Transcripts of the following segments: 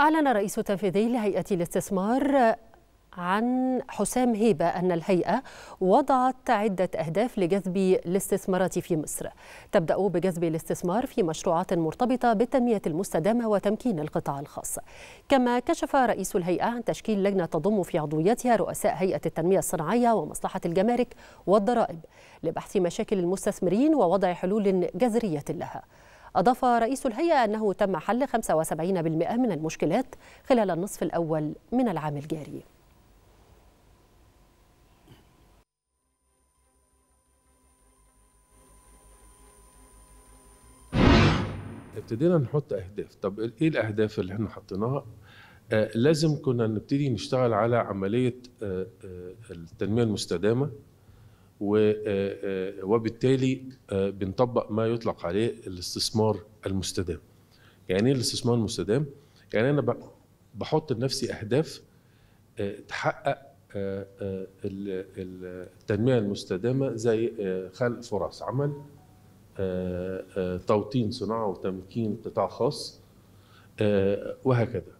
أعلن رئيس التنفيذي لهيئة الاستثمار عن حسام هيبة أن الهيئة وضعت عدة أهداف لجذب الاستثمارات في مصر تبدأ بجذب الاستثمار في مشروعات مرتبطة بالتنمية المستدامة وتمكين القطاع الخاص كما كشف رئيس الهيئة عن تشكيل لجنة تضم في عضويتها رؤساء هيئة التنمية الصناعية ومصلحة الجمارك والضرائب لبحث مشاكل المستثمرين ووضع حلول جذرية لها أضاف رئيس الهيئة أنه تم حل 75% من المشكلات خلال النصف الأول من العام الجاري ابتدينا نحط اهداف طب ايه الاهداف اللي احنا حطيناها آه لازم كنا نبتدي نشتغل على عمليه آه آه التنميه المستدامه آه، آه، وبالتالي آه، بنطبق ما يطلق عليه الاستثمار المستدام يعني ايه الاستثمار المستدام يعني انا بحط لنفسي اهداف تحقق التنميه المستدامه زي خلق فرص عمل توطين صناعه وتمكين قطاع خاص وهكذا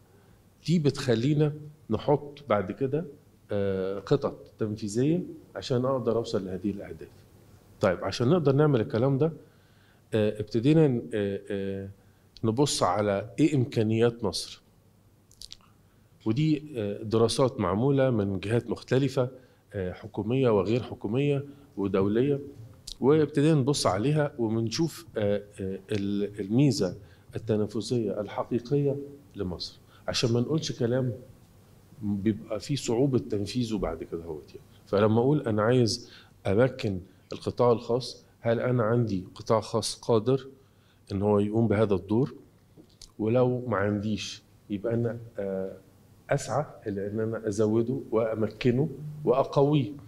دي بتخلينا نحط بعد كده آه، خطط تنفيذيه عشان اقدر اوصل لهذه الاهداف. طيب عشان نقدر نعمل الكلام ده آه، ابتدينا آه، نبص على ايه امكانيات مصر. ودي دراسات معموله من جهات مختلفه حكوميه وغير حكوميه ودوليه وابتدينا نبص عليها وبنشوف الميزه التنافسيه الحقيقيه لمصر عشان ما نقولش كلام بيبقى في صعوبه تنفيذه بعد كده هوت يعني فلما اقول انا عايز امكن القطاع الخاص هل انا عندي قطاع خاص قادر ان هو يقوم بهذا الدور ولو ما عنديش يبقى انا آه، اسعى الى ان انا ازوده وامكنه واقويه